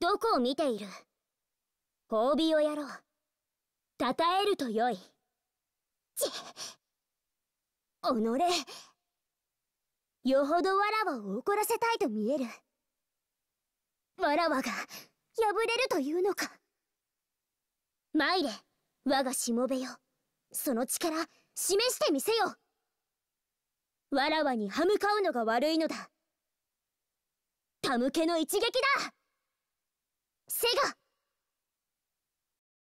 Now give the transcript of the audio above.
どこを見ている褒美をやろうたたえるとよいち己よほどわらわを怒らせたいと見えるわらわが破れるというのか参れ我がしもべよその力示してみせよわらわに歯向かうのが悪いのだ手向けの一撃だ